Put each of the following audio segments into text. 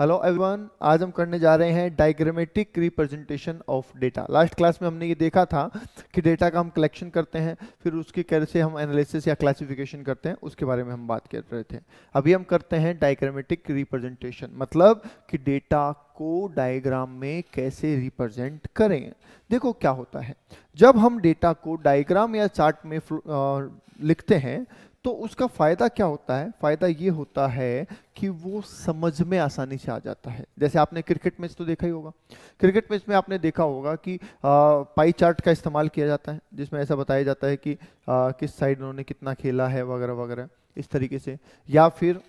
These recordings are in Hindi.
हेलो एवरीवन आज हम करने जा रहे हैं diagrammatic representation of data last class में हमने ये देखा था कि डेटा का हम कलेक्शन करते हैं फिर उसकी कैसे हम एनालिसिस या क्लासिफिकेशन करते हैं उसके बारे में हम बात कर रहे थे अभी हम करते हैं डायग्रामेटिक रिप्रेजेंटेशन मतलब कि डेटा को डायग्राम में कैसे रिप्रेजेंट करें देखो क्या होता है जब हम डेटा को डायग्राम या चार्ट में आ, लिखते हैं तो उसका फ़ायदा क्या होता है फ़ायदा ये होता है कि वो समझ में आसानी से आ जाता है जैसे आपने क्रिकेट मैच तो देखा ही होगा क्रिकेट मैच में आपने देखा होगा कि पाई चार्ट का इस्तेमाल किया जाता है जिसमें ऐसा बताया जाता है कि आ, किस साइड उन्होंने कितना खेला है वगैरह वगैरह इस तरीके से या फिर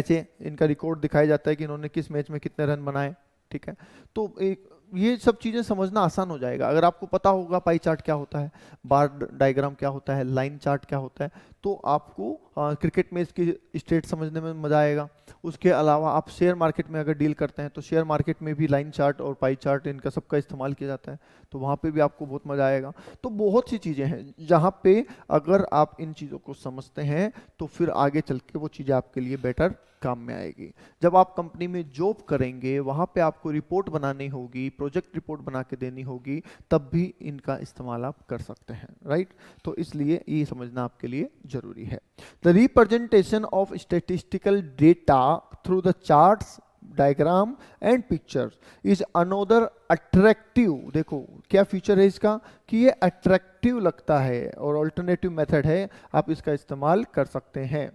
ऐसे इनका रिकॉर्ड दिखाया जाता है कि इन्होंने किस मैच में कितने रन बनाए ठीक है तो एक ये सब चीज़ें समझना आसान हो जाएगा अगर आपको पता होगा पाई चार्ट क्या होता है बार डायग्राम क्या होता है लाइन चार्ट क्या होता है तो आपको आ, हाँ, क्रिकेट में इसकी स्टेट समझने में मज़ा आएगा उसके अलावा आप शेयर मार्केट में अगर डील करते हैं तो शेयर मार्केट में भी लाइन चार्ट और पाई चार्ट इनका सबका इस्तेमाल किया जाता है तो वहाँ पे भी आपको बहुत मज़ा आएगा तो बहुत सी चीज़ें हैं जहाँ पे अगर आप इन चीज़ों को समझते हैं तो फिर आगे चल के वो चीज़ें आपके लिए बेटर काम में आएगी जब आप कंपनी में जॉब करेंगे वहाँ पर आपको रिपोर्ट बनानी होगी प्रोजेक्ट रिपोर्ट बना के देनी होगी तब भी इनका इस्तेमाल आप कर सकते हैं राइट तो इसलिए ये समझना आपके लिए जरूरी है the representation of statistical data through the charts diagram and picture is another attractive देखो क्या फीचर है इसका कि ये अट्रैक्टिव लगता है और ऑल्टरनेटिव मेथड है आप इसका इस्तेमाल कर सकते हैं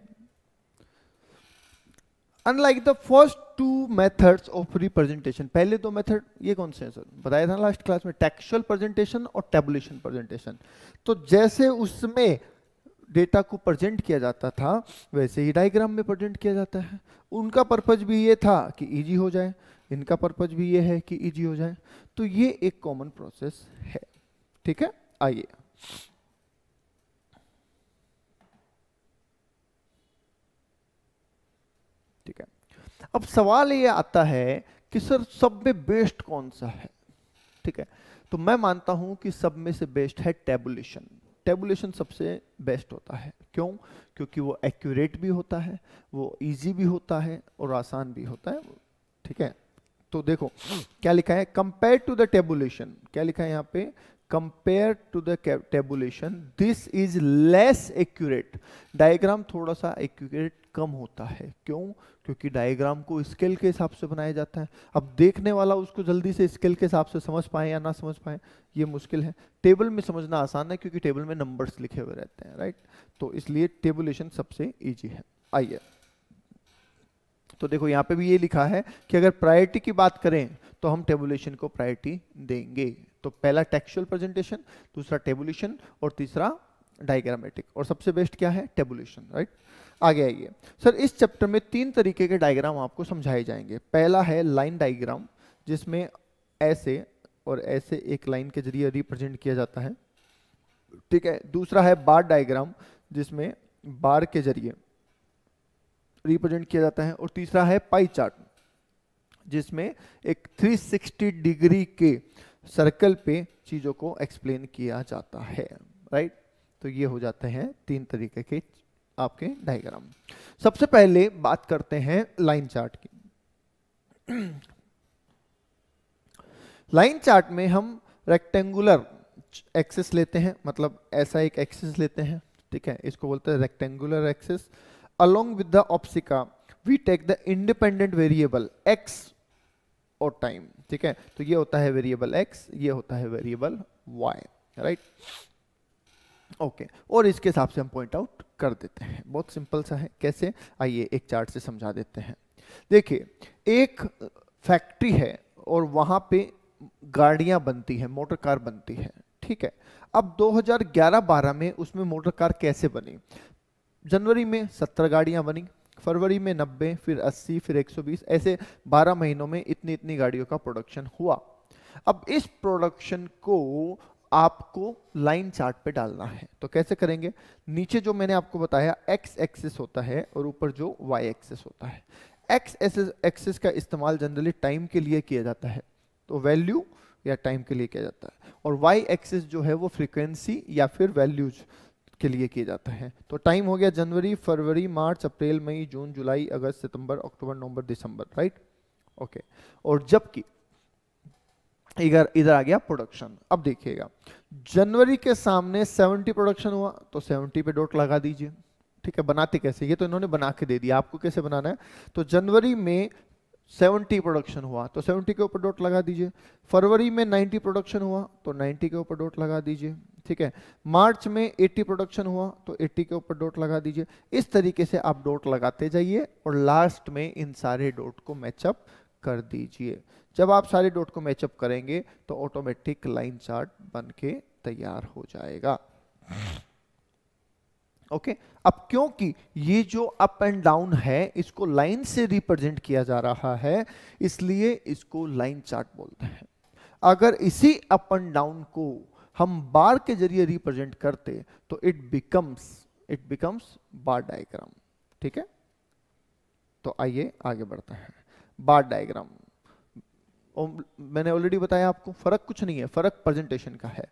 unlike the first two methods of representation पहले दो मेथड ये कौन से हैं सर बताया था लास्ट क्लास में टेक्सुअल प्रेजेंटेशन और टेबुलेशन प्रेजेंटेशन तो जैसे उसमें डेटा को प्रेजेंट किया जाता था वैसे ही डायग्राम में प्रेजेंट किया जाता है उनका पर्पज भी ये था कि इजी हो जाए इनका पर्पज भी ये है कि इजी हो जाए तो ये एक कॉमन प्रोसेस है ठीक है आइए ठीक है अब सवाल ये आता है कि सर सब में बेस्ट कौन सा है ठीक है तो मैं मानता हूं कि सब में से बेस्ट है टेबुलेशन टेबुलेशन सबसे बेस्ट होता है क्यों क्योंकि वो एक्यूरेट भी होता है वो इजी भी होता है और आसान भी होता है ठीक है तो देखो क्या लिखा है कंपेयर टू द टेबुलेशन क्या लिखा है यहाँ पे compare to the tabulation this is less accurate diagram थोड़ा सा एक्यूरेट कम होता है क्यों क्योंकि डायग्राम को स्केल के हिसाब से बनाया जाता है अब देखने वाला उसको जल्दी से स्केल के हिसाब से समझ पाए या ना समझ पाए ये मुश्किल है टेबल में समझना आसान है क्योंकि टेबल में नंबर्स लिखे हुए रहते हैं राइट तो इसलिए टेबुलेशन सबसे ईजी है आइए तो देखो यहाँ पे भी ये लिखा है कि अगर प्रायोरिटी की बात करें तो हम टेबुलेशन को प्रायोरिटी देंगे तो पहला टेक्सुअल प्रेजेंटेशन दूसरा टेबुलेशन और तीसरा डायग्रामेटिक और सबसे बेस्ट क्या है टेबुलेशन राइट आगे आइए सर इस चैप्टर में तीन तरीके के डायग्राम आपको समझाए जाएंगे पहला है लाइन डायग्राम जिसमें ऐसे और ऐसे एक लाइन के जरिए रिप्रेजेंट किया जाता है ठीक है दूसरा है बार डायग्राम जिसमें बार के जरिए रिप्रेजेंट किया जाता है और तीसरा है पाई चार्ट जिसमें एक 360 डिग्री के सर्कल पे चीज़ों को एक्सप्लेन किया जाता है राइट तो ये हो जाते हैं तीन तरीके के आपके डायग्राम सबसे पहले बात करते हैं लाइन चार्ट की लाइन चार्ट में हम रेक्टेंगुलर एक्सिस लेते हैं मतलब ऐसा एक एक्सिस लेते हैं ठीक है इसको बोलते हैं rectangular axis along with the abscissa we take the independent variable X और टाइम ठीक है तो ये होता है वेरिएबल एक्स ये होता है वेरिएबल वाई राइट ओके और इसके हिसाब से हम पॉइंट आउट कर देते हैं बहुत सिंपल सा है कैसे आइए एक चार्ट से समझा देते हैं देखिए एक फैक्ट्री है और वहां पे गाड़ियां बनती है मोटर कार बनती है ठीक है अब 2011-12 में उसमें मोटर कार कैसे बनी जनवरी में 70 गाड़ियां बनी फरवरी में 90 फिर 80 फिर 120 ऐसे 12 महीनों में इतनी इतनी गाड़ियों का प्रोडक्शन हुआ अब इस प्रोडक्शन को आपको लाइन चार्ट पे डालना है तो कैसे करेंगे नीचे जो मैंने आपको बताया एक्स एक्सिस होता है और ऊपर जो वाई एक्सिस होता है एक्स एक्सिस का इस्तेमाल जनरली टाइम के लिए किया जाता है तो वैल्यू या टाइम के लिए किया जाता है और वाई एक्सिस जो है वो फ्रीक्वेंसी या फिर वैल्यूज के लिए किया जाता है तो टाइम हो गया जनवरी फरवरी मार्च अप्रैल मई जून जुलाई अगस्त सितंबर अक्टूबर नवंबर दिसंबर राइट ओके और जबकि इधर इधर आ गया प्रोडक्शन अब देखिएगा जनवरी के सामने 70 प्रोडक्शन हुआ तो 70 पे डॉट लगा दीजिए ठीक है बनाते कैसे ये तो इन्होंने बना के दे दिया आपको कैसे बनाना है तो जनवरी में 70 प्रोडक्शन हुआ तो 70 के ऊपर डॉट लगा दीजिए फरवरी में 90 प्रोडक्शन हुआ तो 90 के ऊपर डॉट लगा दीजिए ठीक है मार्च में 80 प्रोडक्शन हुआ तो 80 के ऊपर डॉट लगा दीजिए इस तरीके से आप डॉट लगाते जाइए और लास्ट में इन सारे डॉट को मैचअप कर दीजिए जब आप सारे डॉट को मैचअप करेंगे तो ऑटोमेटिक लाइन चार्ट बन के तैयार हो जाएगा ओके okay? अब क्योंकि ये जो अप एंड डाउन है इसको लाइन से रिप्रेजेंट किया जा रहा है इसलिए इसको लाइन चार्ट बोलते हैं अगर इसी अप एंड डाउन को हम बार के जरिए रिप्रेजेंट करते तो it becomes it becomes bar diagram ठीक है तो आइए आगे बढ़ते हैं बार डायग्राम मैंने ऑलरेडी बताया आपको फर्क कुछ नहीं है फर्क प्रेजेंटेशन का है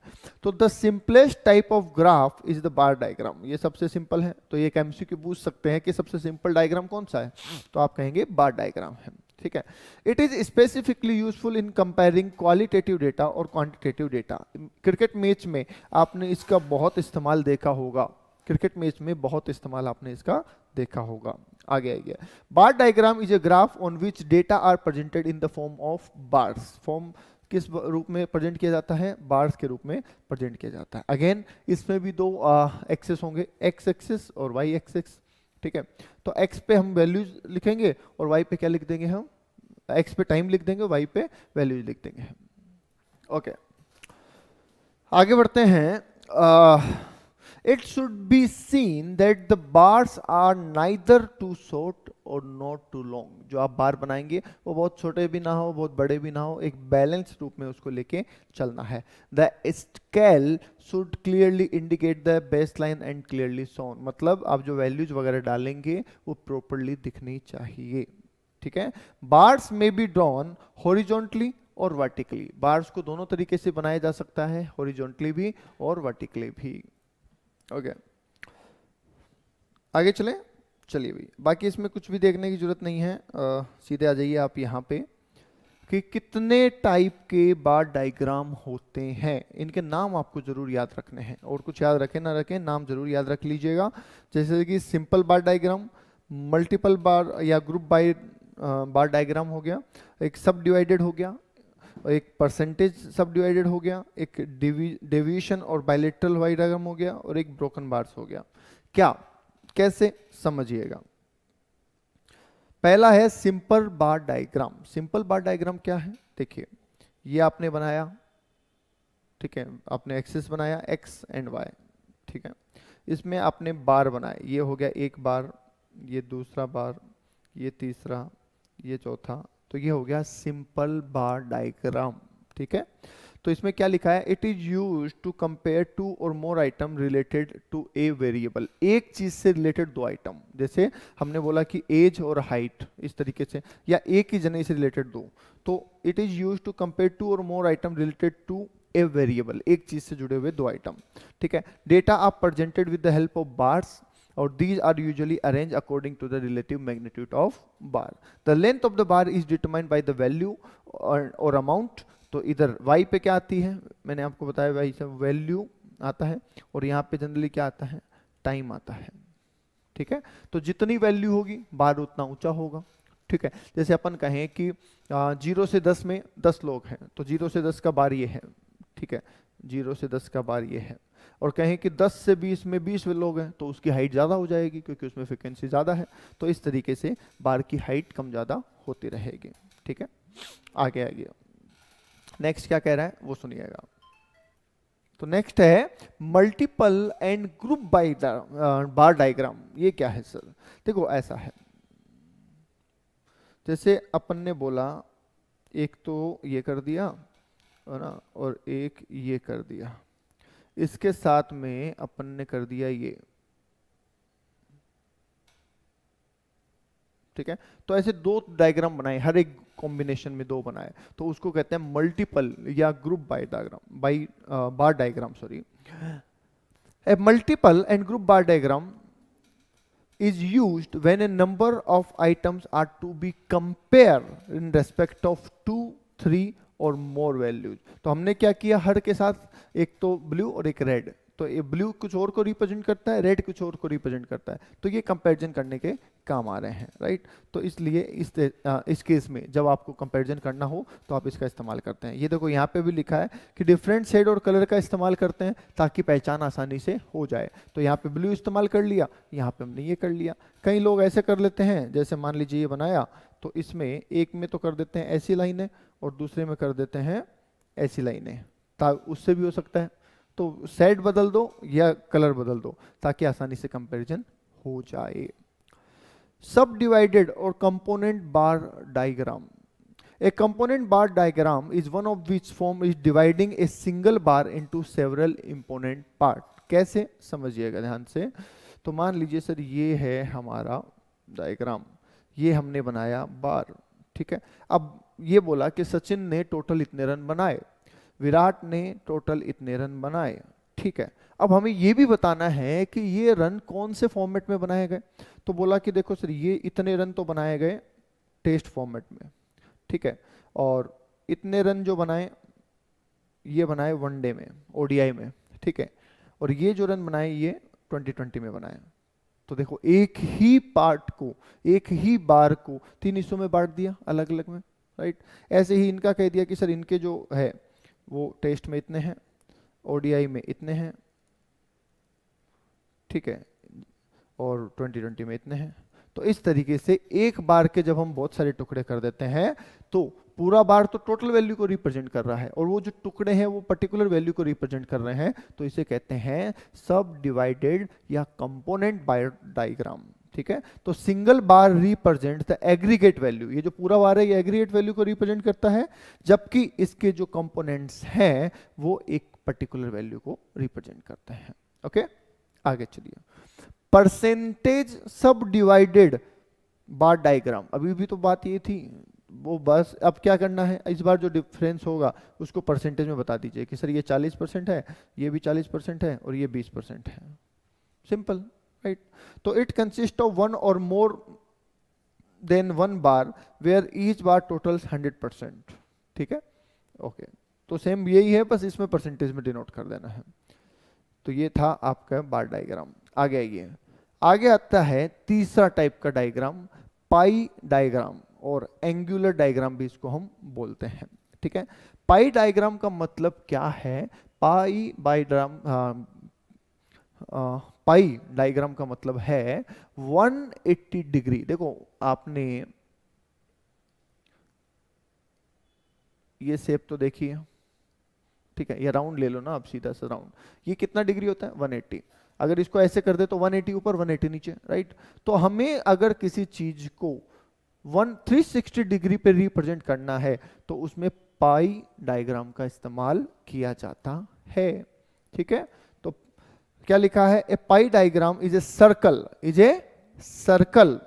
तो the simplest type of graph is the bar diagram ये सबसे सिंपल है तो ये एमसीक्यू पूछ सकते हैं कि सबसे सिंपल डायग्राम कौन सा है तो आप कहेंगे बार डायग्राम है ठीक है it is specifically useful in comparing qualitative data और क्वांटिटेटिव डेटा क्रिकेट मैच में आपने इसका बहुत इस्तेमाल देखा होगा क्रिकेट मैच में बहुत इस्तेमाल आपने इसका देखा होगा आगे आइए bar diagram is a graph on which data are presented in the form of bars form किस रूप में प्रेजेंट किया जाता है बार्स के रूप में प्रेजेंट किया जाता है अगेन इसमें भी दो एक्सेस होंगे एक्स एक्सेस और वाई एक्सेस ठीक है तो एक्स पे हम वैल्यूज लिखेंगे और वाई पे क्या लिख देंगे हम एक्स पे टाइम लिख देंगे वाई पे वैल्यूज लिख देंगे ओके okay. आगे बढ़ते हैं आ, it should be seen that the bars are neither too short और नॉट टू लॉन्ग जो आप बार बनाएंगे वो बहुत छोटे भी ना हो बहुत बड़े भी ना हो एक बैलेंस रूप में उसको लेके चलना है the scale should clearly indicate the best line and clearly shown मतलब आप जो वैल्यूज वगैरह डालेंगे वो प्रॉपरली दिखनी चाहिए ठीक है बार्स में बी ड्रॉन हॉरिजॉन्टली और वर्टिकली बार्स को दोनों तरीके से बनाया जा सकता है हॉरिजोंटली भी और वर्टिकली भी ओके आगे चलें चलिए भाई बाकी इसमें कुछ भी देखने की जरूरत नहीं है आ, सीधे आ जाइए आप यहाँ पे कि कितने टाइप के बार डायग्राम होते हैं इनके नाम आपको जरूर याद रखने हैं और कुछ याद रखें ना रखें नाम जरूर याद रख लीजिएगा जैसे कि simple bar diagram multiple bar या ग्रुप बाय बार डायग्राम हो गया एक सब डिवाइडेड हो गया एक परसेंटेज सब डिवाइडेड हो गया एक डेविएशन और बायलेट्रल वाई डायग्राम हो गया और एक ब्रोकन बार्स हो गया क्या कैसे समझिएगा पहला है simple bar diagram simple bar diagram क्या है देखिए ये आपने बनाया ठीक है आपने एक्सिस बनाया एक्स एंड वाई ठीक है इसमें आपने बार बनाए ये हो गया एक बार ये दूसरा बार ये तीसरा ये चौथा तो ये हो गया सिंपल बार डायग्राम ठीक है तो इसमें क्या लिखा है it is use to compare two or more item related to a variable एक चीज से रिलेटेड दो आइटम जैसे हमने बोला कि एज और हाइट इस तरीके से या एक ही जने से रिलेटेड दो तो it is use to compare two or more item related to a variable एक चीज से जुड़े हुए दो आइटम ठीक है डेटा आप presented with the help of bars और these are usually arrange according to the relative magnitude of bar the length of the bar is determined by the value or amount तो इधर वाई पे क्या आती है मैंने आपको बताया वाई से वैल्यू आता है और यहाँ पे जनरली क्या आता है टाइम आता है ठीक है तो जितनी वैल्यू होगी बार उतना ऊंचा होगा ठीक है जैसे अपन कहें कि जीरो से दस में दस लोग हैं तो जीरो से दस का बार ये है ठीक है जीरो से दस का बार ये है और कहें कि 10 से 20 में 20 लोग हैं तो उसकी हाइट ज़्यादा हो जाएगी क्योंकि उसमें फ्रिक्वेंसी ज़्यादा है तो इस तरीके से बार की हाइट कम ज़्यादा होती रहेगी ठीक है आगे आगे नेक्स्ट क्या कह रहा है वो सुनिएगा तो नेक्स्ट है multiple and group by bar diagram ये क्या है सर देखो ऐसा है जैसे अपन ने बोला एक तो ये कर दिया है ना और एक ये कर दिया इसके साथ में अपन ने कर दिया ये ठीक है तो ऐसे दो डायग्राम बनाए हर एक कॉम्बिनेशन में दो बनाए तो उसको कहते हैं मल्टीपल या group by diagram by bar diagram sorry a multiple and group bar diagram is use when a number of items are to be compare in respect of two three or more values तो हमने क्या किया हर के साथ एक तो ब्लू और एक रेड तो ये ब्लू कुछ और को रिप्रेजेंट करता है रेड कुछ और को रिप्रेजेंट करता है तो ये कंपैरिजन करने के काम आ रहे हैं राइट तो इसलिए इस आ, इस केस में जब आपको कंपैरिजन करना हो तो आप इसका इस्तेमाल करते हैं ये देखो यहाँ पे भी लिखा है कि डिफरेंट शेड और कलर का इस्तेमाल करते हैं ताकि पहचान आसानी से हो जाए तो यहाँ पर ब्लू इस्तेमाल कर लिया यहाँ पर हमने ये कर लिया कई लोग ऐसे कर लेते हैं जैसे मान लीजिए ये बनाया तो इसमें एक में तो कर देते हैं ऐसी लाइनें और दूसरे में कर देते हैं ऐसी लाइनें उससे भी हो सकता है तो सेट बदल दो या कलर बदल दो ताकि आसानी से कंपैरिजन हो जाए subdivided or component bar diagram a component bar diagram is one of which form is dividing a single bar into several component part कैसे समझिएगा ध्यान से तो मान लीजिए सर ये है हमारा डायग्राम ये हमने बनाया बार ठीक है अब ये बोला कि सचिन ने टोटल इतने रन बनाए विराट ने टोटल इतने रन बनाए ठीक है अब हमें ये भी बताना है कि ये रन कौन से फॉर्मेट में बनाए गए तो बोला कि देखो सर ये इतने रन तो बनाए गए टेस्ट फॉर्मेट में ठीक है और इतने रन जो बनाए ये बनाए वनडे में ओडीआई में ठीक है और ये जो रन बनाए ये 2020 में बनाए तो देखो एक ही पार्ट को एक ही बार को तीन हिस्सों में बांट दिया अलग अलग में राइट ऐसे ही इनका कह दिया कि सर इनके जो है वो टेस्ट में इतने हैं ओडीआई में इतने हैं ठीक है और 2020 में इतने हैं तो इस तरीके से एक बार के जब हम बहुत सारे टुकड़े कर देते हैं तो पूरा बार तो टोटल वैल्यू को रिप्रेजेंट कर रहा है और वो जो टुकड़े हैं वो पर्टिकुलर वैल्यू को रिप्रेजेंट कर रहे हैं तो इसे कहते हैं सब डिवाइडेड या कंपोनेंट बायो डायग्राम ठीक है तो single bar represent the aggregate value ये जो पूरा बार है ये एग्रीगेट वैल्यू को रिप्रेजेंट करता है जबकि इसके जो कंपोनेंट्स हैं वो एक पर्टिकुलर वैल्यू को रिप्रेजेंट करते हैं ओके आगे चलिए परसेंटेज सब डिवाइडेड बार डायग्राम अभी भी तो बात ये थी वो बस अब क्या करना है इस बार जो डिफरेंस होगा उसको परसेंटेज में बता दीजिए कि सर ये 40 परसेंट है ये भी 40 परसेंट है और ये 20 परसेंट है सिंपल राइट तो it consist of one or more than one bar where each bar total hundred percent ठीक है? ओके तो सेम यही है बस इसमें परसेंटेज में डिनोट कर देना है तो ये था आपका बार डायग्राम आगे आइए आगे आता है तीसरा टाइप का डायग्राम पाई डायग्राम और एंगुलर डायग्राम भी इसको हम बोलते हैं ठीक है पाई डायग्राम का मतलब क्या है pie diagram pie diagram का मतलब है 180 डिग्री देखो आपने ये सेप तो देखिए ठीक है ये राउंड ले लो ना आप सीधा सा राउंड ये कितना डिग्री होता है 180 अगर इसको ऐसे कर दे तो 180 ऊपर 180 नीचे राइट तो हमें अगर किसी चीज को वन 360 डिग्री पे रिप्रेजेंट करना है तो उसमें पाई डायग्राम का इस्तेमाल किया जाता है ठीक है क्या लिखा है a pie diagram is a circle is a circle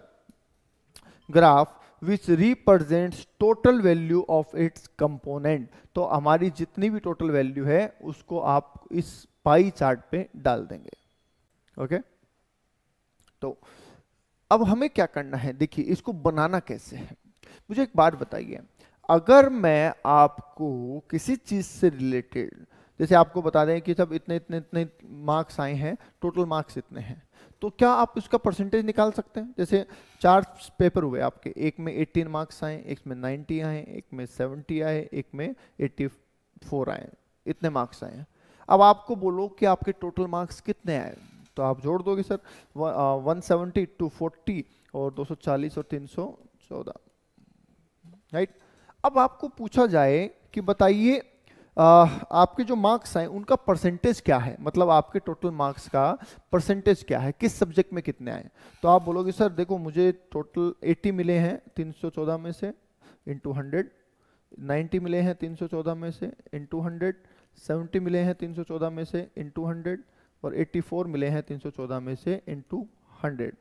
graph which represents total value of its component तो हमारी जितनी भी टोटल वैल्यू है उसको आप इस पाई चार्ट पे डाल देंगे ओके तो अब हमें क्या करना है देखिए इसको बनाना कैसे है मुझे एक बात बताइए अगर मैं आपको किसी चीज से रिलेटेड जैसे आपको बता दें कि सब इतने इतने इतने मार्क्स आए हैं टोटल मार्क्स इतने हैं तो क्या आप उसका परसेंटेज निकाल सकते हैं जैसे चार पेपर हुए आपके एक में 18 मार्क्स आए एक में 90 आए एक में 70 आए एक में 84 आए इतने मार्क्स आए अब आपको बोलो कि आपके टोटल मार्क्स कितने आए तो आप जोड़ दोगे sir one seventy two forty और चालीस और चौदह राइट अब आपको पूछा जाए कि बताइए आपके जो मार्क्स हैं उनका परसेंटेज क्या है मतलब आपके टोटल मार्क्स का परसेंटेज क्या है किस सब्जेक्ट में कितने आए तो आप बोलोगे सर देखो मुझे टोटल 80 मिले हैं 314 में से इंटू हंड्रेड नाइन्टी मिले हैं 314 में से इंटू हंड्रेड सेवेंटी मिले हैं 314 में से इंटू हंड्रेड और 84 मिले हैं 314 में से इंटू हंड्रेड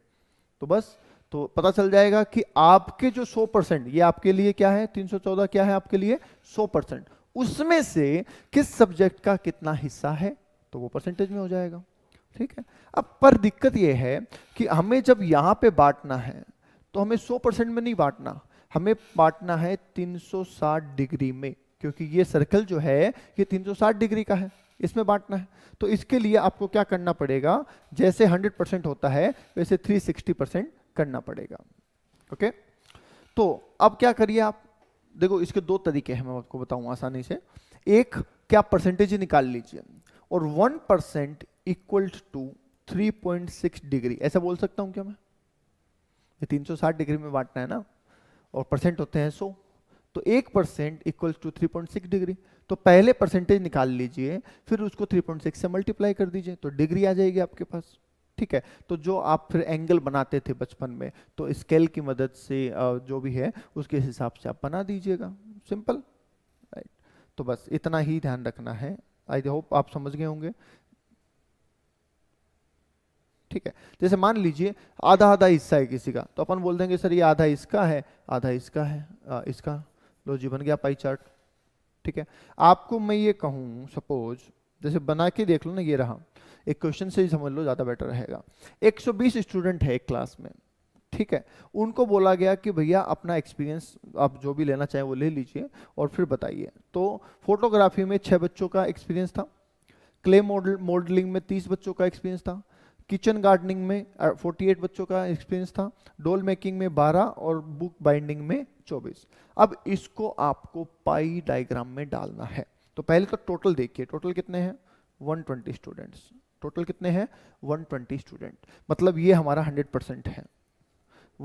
तो बस तो पता चल जाएगा कि आपके जो 100 परसेंट ये आपके लिए क्या है 314 क्या है आपके लिए 100 परसेंट उसमें से किस सब्जेक्ट का कितना हिस्सा है तो वो परसेंटेज में हो जाएगा ठीक है अब पर दिक्कत ये है कि हमें जब यहाँ पे बांटना है तो हमें 100 परसेंट में नहीं बांटना हमें बांटना है 360 डिग्री में क्योंकि ये सर्कल जो है ये 360 डिग्री का है इसमें बांटना है तो इसके लिए आपको क्या करना पड़ेगा जैसे 100 परसेंट होता है वैसे 360 परसेंट करना पड़ेगा ओके तो अब क्या करिए आप देखो इसके दो तरीके हैं मैं आपको बताऊं आसानी से एक क्या परसेंटेज निकाल लीजिए और one percent equal to three point six degree ऐसा बोल सकता हूं क्या मैं ये तीन सौ साठ डिग्री में बांटना है ना और परसेंट होते हैं सो तो एक percent equal to three point six degree तो पहले परसेंटेज निकाल लीजिए फिर उसको थ्री पॉइंट सिक्स से मल्टीप्लाई कर दीजिए तो डिग्री आ जाएगी आपके पास ठीक है तो जो आप फिर एंगल बनाते थे बचपन में तो स्केल की मदद से जो भी है उसके हिसाब से आप बना दीजिएगा सिंपल राइट तो बस इतना ही ध्यान रखना है आई होप आप समझ गए होंगे ठीक है जैसे मान लीजिए आधा आधा हिस्सा है किसी का तो अपन बोल देंगे सर ये आधा इसका है आधा इसका है आ, इसका लो जी बन गया पाई चार्ट ठीक है आपको मैं ये कहूँ सपोज जैसे बना के देख लो ना ये रहा एक क्वेश्चन से ही समझ लो ज़्यादा बेटर रहेगा 120 स्टूडेंट है एक क्लास में ठीक है उनको बोला गया कि भैया अपना एक्सपीरियंस आप जो भी लेना चाहें वो ले लीजिए और फिर बताइए तो फोटोग्राफी में छः बच्चों का एक्सपीरियंस था क्ले मॉडल मॉडलिंग में तीस बच्चों का एक्सपीरियंस था किचन गार्डनिंग में 48 बच्चों का एक्सपीरियंस था डोल मेकिंग में 12 और बुक बाइंडिंग में 24 अब इसको आपको पाई डायग्राम में डालना है तो पहले तो टोटल देखिए टोटल कितने हैं 120 स्टूडेंट्स टोटल कितने हैं 120 स्टूडेंट मतलब ये हमारा 100 परसेंट है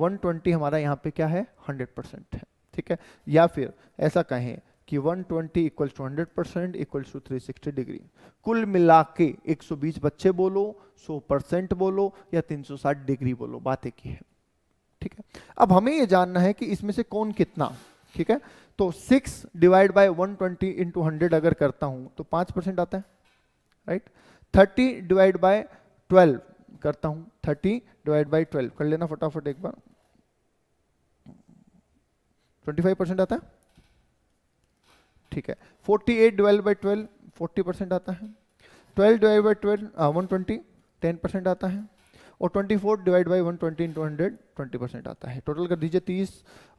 120 हमारा यहाँ पे क्या है 100 परसेंट है ठीक है या फिर ऐसा कहें कि 120 twenty equals to hundred percent equals to three degree कुल मिला के एक बच्चे बोलो सौ परसेंट बोलो या तीन डिग्री बोलो बात एक ही है ठीक है अब हमें ये जानना है कि इसमें से कौन कितना ठीक है तो six divide by one twenty into hundred अगर करता हूं तो पांच परसेंट आता है right right? Thirty divide by twelve करता हूं थर्टी डिवाइड बाय ट्वेल्व कर लेना फटाफट एक बार ट्वेंटी फाइव परसेंट आता है ठीक है forty eight divide by twelve forty percent आता है twelve divide by twelve one twenty ten percent आता है और 24 divide by one twenty two hundred twenty percent आता है टोटल कर दीजिए 30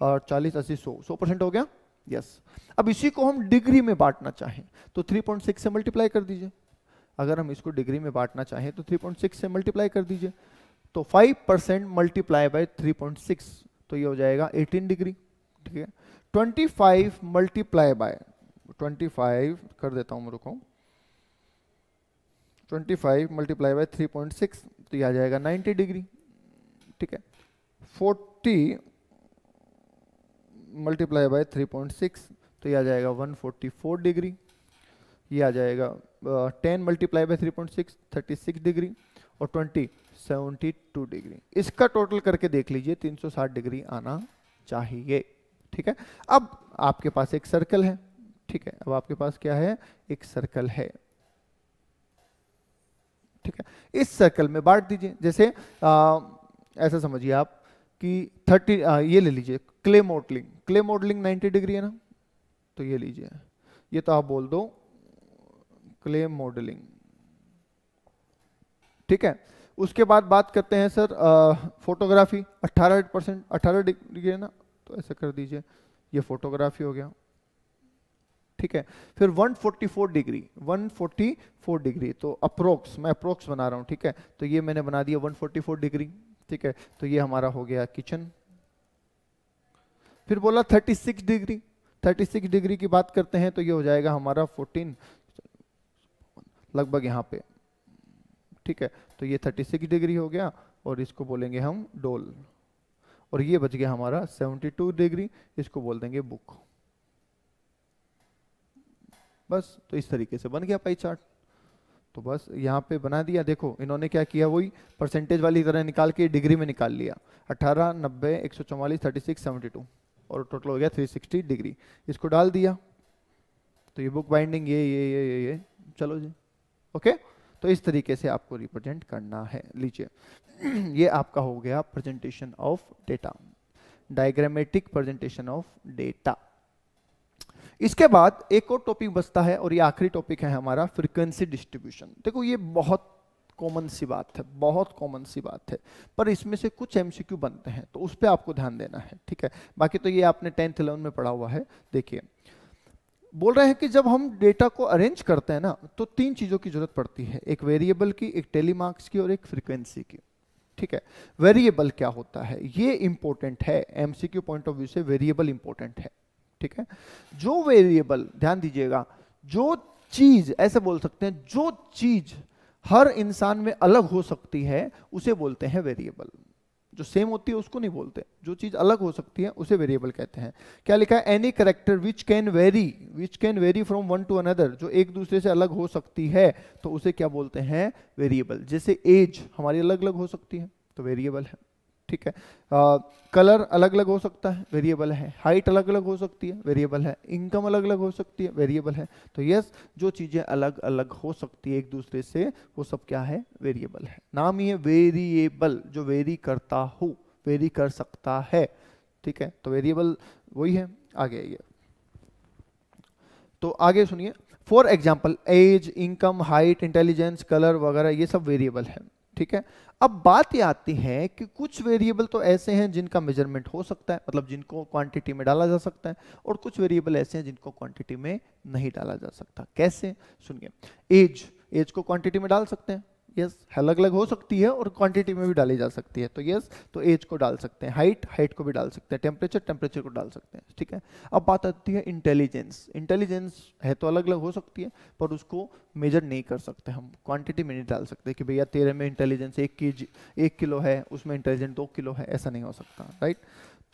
और 40 अस्सी सौ सौ परसेंट हो गया यस yes. अब इसी को हम डिग्री में बांटना चाहें तो 3.6 से मल्टीप्लाई कर दीजिए अगर हम इसको डिग्री में बांटना चाहें तो 3.6 से मल्टीप्लाई कर दीजिए तो 5 परसेंट मल्टीप्लाई बाय थ्री तो ये हो जाएगा 18 डिग्री ठीक है 25 मल्टीप्लाई बाय ट्वेंटी कर देता हूँ रुको 25 मल्टीप्लाई बाय सिक्स तो ये आ जाएगा 90 डिग्री ठीक है 40 मल्टीप्लाई बाय सिक्स तो ये आ जाएगा 144 डिग्री ये आ जाएगा ten multiply by three point six thirty six degree और ट्वेंटी सेवेंटी टू डिग्री इसका टोटल करके देख लीजिए तीन सौ साठ डिग्री आना चाहिए ठीक है अब आपके पास एक सर्कल है ठीक है अब आपके पास क्या है एक सर्कल है ठीक है इस सर्कल में बांट दीजिए जैसे आ, ऐसा समझिए आप कि थर्टी ये ले लीजिए clay modelling clay modelling ninety degree है ना तो ये लीजिए ये तो आप बोल दो क्ले मॉडलिंग ठीक है उसके बाद बात करते हैं सर फोटोग्राफी 18 परसेंट अट्ठारह डिग्री है ना तो ऐसा कर दीजिए ये फोटोग्राफी हो गया ठीक है फिर 144 डिग्री 144 डिग्री तो अप्रोक्स मैं अप्रोक्स बना रहा हूँ ठीक है तो ये मैंने बना दिया 144 डिग्री ठीक है तो ये हमारा हो गया किचन फिर बोला 36 डिग्री 36 डिग्री की बात करते हैं तो ये हो जाएगा हमारा 14 लगभग यहाँ पे ठीक है तो ये 36 डिग्री हो गया और इसको बोलेंगे हम डोल और ये बच गया हमारा 72 डिग्री इसको बोल देंगे बुक बस तो इस तरीके से बन गया पाई चार्ट तो बस यहाँ पे बना दिया देखो इन्होंने क्या किया वही परसेंटेज वाली तरह निकाल के डिग्री में निकाल लिया 18, नब्बे एक सौ चौवालीस थर्टी सिक्स सेवेंटी टू और टोटल हो गया 360 डिग्री इसको डाल दिया तो ये बुक बाइंडिंग ये ये ये ये ये चलो जी ओके तो इस तरीके से आपको रिप्रेजेंट करना है लीजिए ये आपका हो गया presentation of data diagrammatic presentation of data इसके बाद एक और टॉपिक बचता है और ये आखिरी टॉपिक है हमारा फ्रीक्वेंसी डिस्ट्रीब्यूशन देखो ये बहुत कॉमन सी बात है बहुत कॉमन सी बात है पर इसमें से कुछ एमसीक्यू बनते हैं तो उस पर आपको ध्यान देना है ठीक है बाकी तो ये आपने टेंथ इलेवन में पढ़ा हुआ है देखिए बोल रहे हैं कि जब हम डेटा को अरेंज करते हैं ना तो तीन चीज़ों की जरूरत पड़ती है एक वेरिएबल की एक टेलीमार्क्स की और एक फ्रीक्वेंसी की ठीक है वेरिएबल क्या होता है ये इंपॉर्टेंट है एमसीक्यू पॉइंट ऑफ व्यू से वेरिएबल इंपॉर्टेंट है ठीक है जो वेरिएबल ध्यान दीजिएगा जो चीज ऐसे बोल सकते हैं जो चीज हर इंसान में अलग हो सकती है उसे बोलते हैं वेरिएबल जो सेम होती है उसको नहीं बोलते जो चीज अलग हो सकती है उसे वेरिएबल कहते हैं क्या लिखा है any character which can vary which can vary from one to another जो एक दूसरे से अलग हो सकती है तो उसे क्या बोलते हैं वेरिएबल जैसे एज हमारी अलग अलग हो सकती है तो वेरिएबल है ठीक है कलर अलग अलग हो सकता है वेरिएबल है हाइट अलग अलग हो सकती है वेरिएबल है इनकम अलग अलग हो सकती है वेरिएबल है तो यस जो चीज़ें अलग अलग हो सकती है एक दूसरे से वो सब क्या है वेरिएबल है नाम ही है वेरिएबल जो वेरी करता हो वेरी कर सकता है ठीक है तो वेरिएबल वही है आगे आइए तो आगे सुनिए for example age income height intelligence colour वगैरह ये सब वेरिएबल है ठीक है अब बात यह आती है कि कुछ वेरिएबल तो ऐसे हैं जिनका मेजरमेंट हो सकता है मतलब जिनको क्वांटिटी में डाला जा सकता है और कुछ वेरिएबल ऐसे हैं जिनको क्वांटिटी में नहीं डाला जा सकता कैसे सुनिए एज एज को क्वांटिटी में डाल सकते हैं यस अलग अलग हो सकती है और क्वांटिटी में भी डाली जा सकती है तो यस तो एज को डाल सकते हैं हाइट हाइट को भी डाल सकते हैं टेम्परेचर टेम्परेचर को डाल सकते हैं ठीक है अब बात आती है इंटेलिजेंस इंटेलिजेंस है तो अलग अलग हो सकती है पर उसको मेजर नहीं कर सकते हम क्वांटिटी में नहीं डाल सकते कि भैया तेरह में इंटेलिजेंस एक के एक किलो है उसमें इंटेलिजेंस दो किलो है ऐसा नहीं हो सकता राइट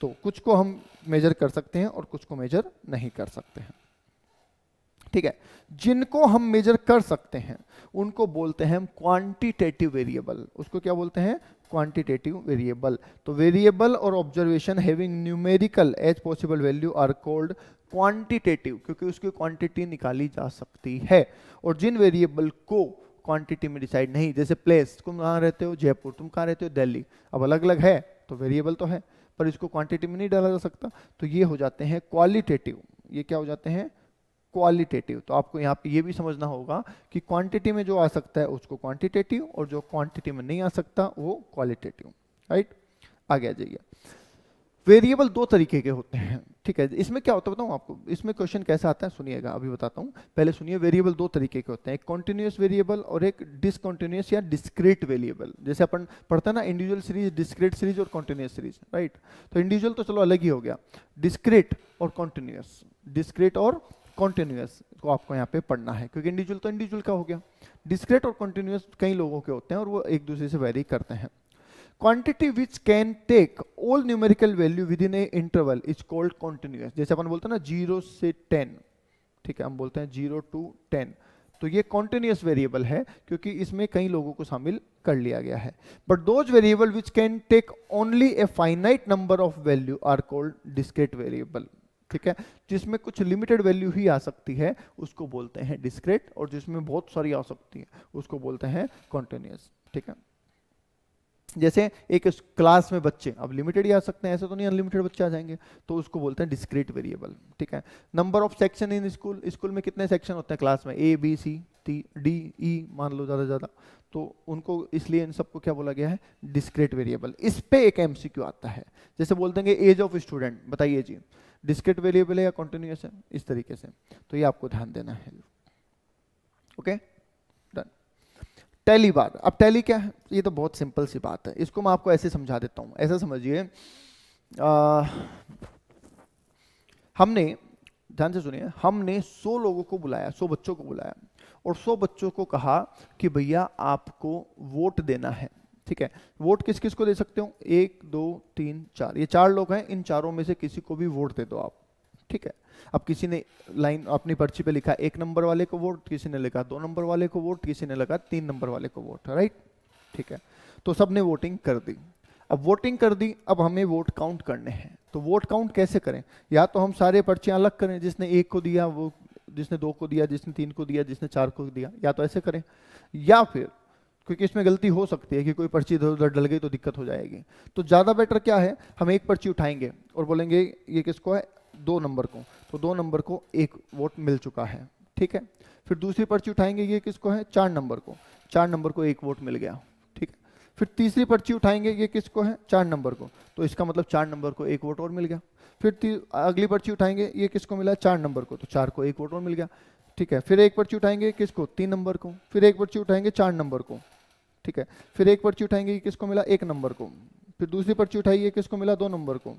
तो कुछ को हम मेजर कर सकते हैं और कुछ को मेजर नहीं कर सकते हैं ठीक है जिनको हम मेजर कर सकते हैं उनको बोलते हैं हम क्वांटिटेटिव वेरिएबल उसको क्या बोलते हैं क्वांटिटेटिव वेरिएबल तो variable or observation having numerical as possible value are called quantitative क्योंकि उसकी क्वांटिटी निकाली जा सकती है और जिन वेरिएबल को क्वांटिटी में डिसाइड नहीं जैसे प्लेस तुम कहाँ रहते हो जयपुर तुम कहाँ रहते हो दिल्ली अब अलग अलग है तो वेरिएबल तो है पर इसको क्वांटिटी में नहीं डाला जा सकता तो ये हो जाते हैं क्वालिटेटिव ये क्या हो जाते हैं क्वालिटेटिव तो आपको यहाँ पे ये भी समझना होगा कि क्वांटिटी में जो आ सकता है उसको क्वांटिटेटिव और जो क्वांटिटी में नहीं आ सकता वो क्वालिटेटिव राइट आगे आ जाइए वेरिएबल दो तरीके के होते हैं ठीक है इसमें क्या होता है बताऊँ आपको इसमें क्वेश्चन कैसा आता है सुनिएगा अभी बताता हूँ पहले सुनिए वेरिएबल दो तरीके के होते हैं एक कॉन्टिन्यूस वेरिएबल और एक डिसकॉन्टिन्यूस या डिस्क्रीट वेरिएबल जैसे अपन पढ़ते हैं ना इंडिविजुअल सीरीज डिस्क्रीट सीरीज और कॉन्टिन्यूस सीरीज राइट तो इंडिविजुअल तो चलो अलग ही हो गया डिस्क्रीट और कॉन्टिन्यूस डिस्क्रीट और कॉन्टिन्यूस को आपको यहाँ पे पढ़ना है क्योंकि इंडिविजुअल तो इंडिविजुअल का हो गया डिस्क्रेट और कॉन्टिन्यूस कई लोगों के होते हैं और वो एक दूसरे से वेरी करते हैं quantity which can take all numerical value within a interval is called continuous जैसे अपन बोलते हैं ना जीरो से टेन ठीक है हम बोलते हैं जीरो टू टेन तो ये कॉन्टिन्यूस वेरिएबल है क्योंकि इसमें कई लोगों को शामिल कर लिया गया है but those variable which can take only a finite number of value are called discrete variable ठीक है जिसमें कुछ लिमिटेड वैल्यू ही आ सकती है उसको बोलते हैं डिस्क्रेट और जिसमें बहुत सारी आ सकती है उसको बोलते हैं कॉन्टिन्यूस ठीक है जैसे एक क्लास में बच्चे अब लिमिटेड ही आ सकते हैं ऐसे तो नहीं अनलिमिटेड बच्चे आ जाएंगे तो उसको बोलते हैं डिस्क्रीट वेरिएबल ठीक है number of section in school school में कितने सेक्शन होते हैं क्लास में A B C T D E मान लो ज़्यादा ज़्यादा तो उनको इसलिए इन सबको क्या बोला गया है डिस्क्रेट वेरिएबल इस पे एक एमसीक्यू आता है जैसे बोलते हैं एज ऑफ स्टूडेंट बताइए जी डिस्क्रिट वेरिएबल है या कॉन्टिन्यूस है इस तरीके से तो ये आपको ध्यान देना है ओके डन टैली बार अब टैली क्या है ये तो बहुत सिंपल सी बात है इसको मैं आपको ऐसे समझा देता हूँ ऐसा समझिए हमने ध्यान से सुनिए हमने 100 लोगों को बुलाया 100 बच्चों को बुलाया और 100 बच्चों को कहा कि भैया आपको वोट देना है ठीक है वोट किस किस को दे सकते हो एक दो तीन चार ये चार लोग हैं इन चारों में से किसी को भी वोट दे दो आप ठीक है अब किसी ने लाइन अपनी पर्ची पे लिखा एक नंबर वाले को वोट किसी ने लिखा दो नंबर वाले को वोट किसी ने लगा तीन नंबर वाले को वोट राइट ठीक है तो सब ने वोटिंग कर दी अब वोटिंग कर दी अब हमें वोट काउंट करने हैं तो वोट काउंट कैसे करें या तो हम सारे पर्चियां अलग करें जिसने एक को दिया वो जिसने दो को दिया जिसने तीन को दिया जिसने चार को दिया या तो ऐसे करें या फिर क्योंकि इसमें गलती हो सकती है कि कोई पर्ची इधर उधर डल गई तो दिक्कत हो जाएगी तो ज़्यादा बेटर क्या है हम एक पर्ची उठाएंगे और बोलेंगे ये किसको है दो नंबर को तो दो नंबर को एक वोट मिल चुका है ठीक है फिर दूसरी पर्ची उठाएंगे ये किसको है चार नंबर को चार नंबर को एक वोट मिल गया ठीक है फिर तीसरी पर्ची उठाएंगे ये किसको है चार नंबर को तो इसका मतलब चार नंबर को एक वोट और मिल गया फिर अगली पर्ची उठाएंगे ये किसको मिला चार नंबर को तो चार को एक वोट और मिल गया ठीक है फिर एक पर्ची उठाएंगे किसको तीन नंबर को फिर एक पर्ची उठाएंगे चार नंबर को ठीक है फिर एक पर्ची उठाएंगे किसको मिला एक नंबर को फिर दूसरी पर्ची उठाइए किसको मिला दो नंबर को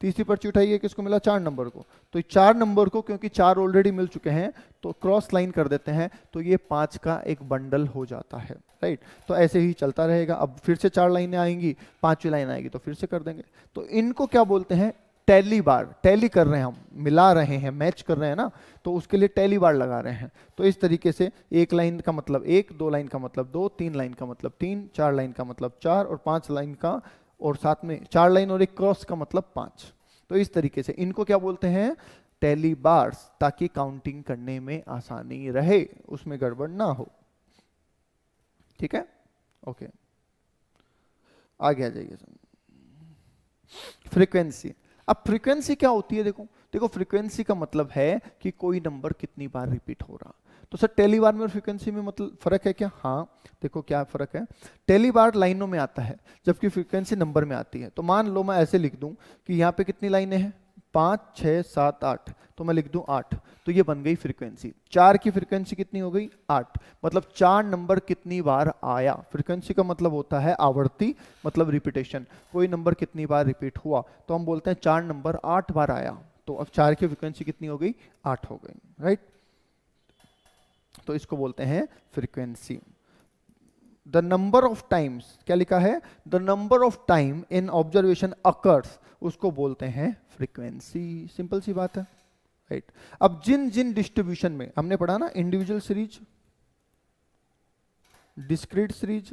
तीसरी पर्ची उठाइए किसको मिला चार नंबर को तो चार नंबर को क्योंकि चार ऑलरेडी मिल चुके हैं तो क्रॉस लाइन कर देते हैं तो ये पांच का एक बंडल हो जाता है राइट तो ऐसे ही चलता रहेगा अब फिर से चार लाइनें आएंगी पांचवी लाइन आएगी तो फिर से कर देंगे तो इनको क्या बोलते हैं टैली बार टैली कर रहे हैं हम मिला रहे हैं मैच कर रहे हैं ना तो उसके लिए टैली बार लगा रहे हैं तो इस तरीके से एक लाइन का मतलब एक दो लाइन का मतलब दो तीन लाइन का मतलब तीन चार लाइन का मतलब चार और पांच लाइन का और साथ में चार लाइन और एक क्रॉस का मतलब पांच तो इस तरीके से इनको क्या बोलते हैं टैली बार्स ताकि काउंटिंग करने में आसानी रहे उसमें गड़बड़ ना हो ठीक है ओके आगे आ जाइए फ्रीक्वेंसी अब फ्रीक्वेंसी क्या होती है देखो देखो फ्रीक्वेंसी का मतलब है कि कोई नंबर कितनी बार रिपीट हो रहा तो सर टेली बार में और फ्रीक्वेंसी में मतलब फर्क है क्या हाँ देखो क्या फर्क है टेली बार लाइनों में आता है जबकि फ्रीक्वेंसी नंबर में आती है तो मान लो मैं ऐसे लिख दूं कि यहाँ पे कितनी लाइनें हैं पाँच छः सात आठ तो मैं लिख दूं आठ तो ये बन गई फ्रीक्वेंसी चार की फ्रीक्वेंसी कितनी हो गई आठ मतलब चार नंबर कितनी बार आया फ्रीक्वेंसी का मतलब होता है आवृत्ति मतलब रिपीटेशन कोई नंबर कितनी बार रिपीट हुआ तो हम बोलते हैं चार नंबर आठ बार आया तो अब चार की फ्रिक्वेंसी कितनी हो गई आठ हो गई राइट तो इसको बोलते हैं frequency the number of times क्या लिखा है the number of time in observation occurs उसको बोलते हैं फ्रीक्वेंसी सिंपल सी बात है राइट right. अब जिन जिन डिस्ट्रीब्यूशन में हमने पढ़ा ना इंडिविजुअल सीरीज डिस्क्रीट सीरीज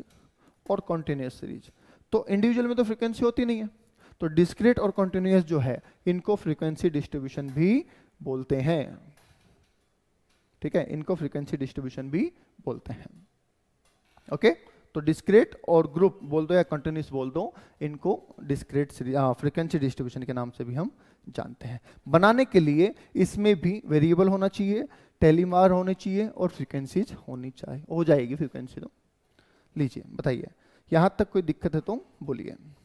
और कॉन्टिन्यूस सीरीज तो इंडिविजुअल में तो फ्रीक्वेंसी होती नहीं है तो डिस्क्रीट और कॉन्टिन्यूस जो है इनको फ्रीक्वेंसी डिस्ट्रीब्यूशन भी बोलते हैं ठीक है इनको फ्रीक्वेंसी डिस्ट्रीब्यूशन भी बोलते हैं ओके तो डिस्क्रीट और ग्रुप बोल दो या कंटिन्यूस बोल दो इनको डिस्क्रेट फ्रीक्वेंसी डिस्ट्रीब्यूशन के नाम से भी हम जानते हैं बनाने के लिए इसमें भी वेरिएबल होना चाहिए टेलीमार होने चाहिए और फ्रीक्वेंसीज होनी चाहिए हो जाएगी फ्रीक्वेंसी तो लीजिए बताइए यहाँ तक कोई दिक्कत है तो बोलिए